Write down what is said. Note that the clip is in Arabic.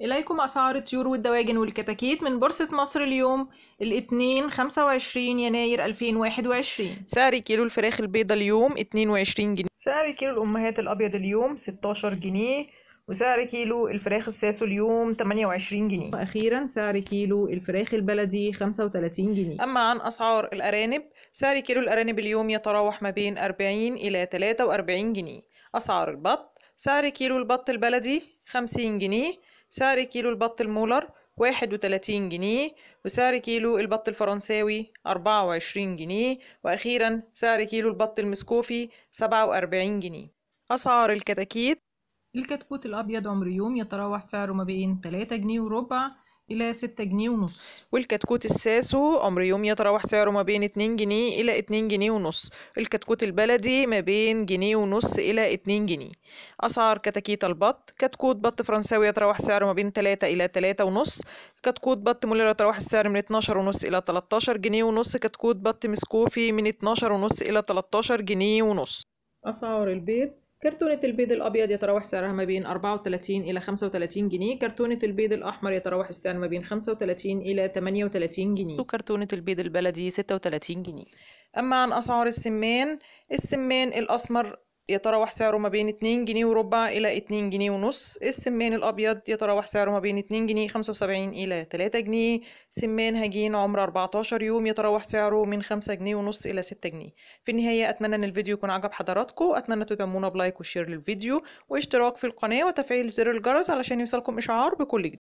إليكم أسعار الطيور والدواجن والكتاكيت من بورصة مصر اليوم الاثنين 25 يناير 2021 سعر كيلو الفراخ البيضة اليوم 22 جنيه سعر كيلو الأمهات الأبيض اليوم 16 جنيه وسعر كيلو الفراخ الساسو اليوم 28 جنيه وأخيرا سعر كيلو الفراخ البلدي 35 جنيه أما عن أسعار الأرانب سعر كيلو الأرانب اليوم يتراوح ما بين 40 إلى 43 جنيه أسعار البط سعر كيلو البط البلدي 50 جنيه سعر كيلو البط المولر واحد وتلاتين جنيه وسعر كيلو البط الفرنساوي أربعة وعشرين جنيه وأخيرا سعر كيلو البط المسكوفي سبعة وأربعين جنيه أسعار الكتاكيت الكتكوت الأبيض عمر يوم يتراوح سعره ما بين تلاتة جنيه وربع إلى 6 جنيه ونص والكتكوت الساسو عمر يوم يتراوح سعره ما بين 2 جنيه إلى 2 جنيه ونص الكتكوت البلدي ما بين جنيه ونص إلى 2 جنيه أسعار كتاكيت البط كتكوت بط فرنساوي يتراوح سعره ما بين 3 إلى 3 ونص كتكوت بط مولر يتراوح السعر من 12 ونص إلى 13 جنيه ونص كتكوت بط مسكوفي من 12 ونص إلى 13 جنيه ونص أسعار البيض كرتونة البيض الأبيض يتراوح سعرها ما بين 34 إلى 35 جنيه كرتونة البيض الأحمر يتراوح السعر ما بين 35 إلى 38 جنيه وكرتونة البيض البلدي 36 جنيه أما عن أسعار السمان السمان الأسمر يتراوح سعره ما بين 2 جنيه وربع إلى 2 جنيه ونص السمان الأبيض يتراوح سعره ما بين 2 جنيه 75 إلى 3 جنيه سمان هجين عمر 14 يوم يتراوح سعره من 5 جنيه ونص إلى 6 جنيه في النهاية أتمنى أن الفيديو يكون عجب حضراتكم أتمنى تدعمونا بلايك وشير للفيديو واشتراك في القناة وتفعيل زر الجرس علشان يوصلكم إشعار بكل جديد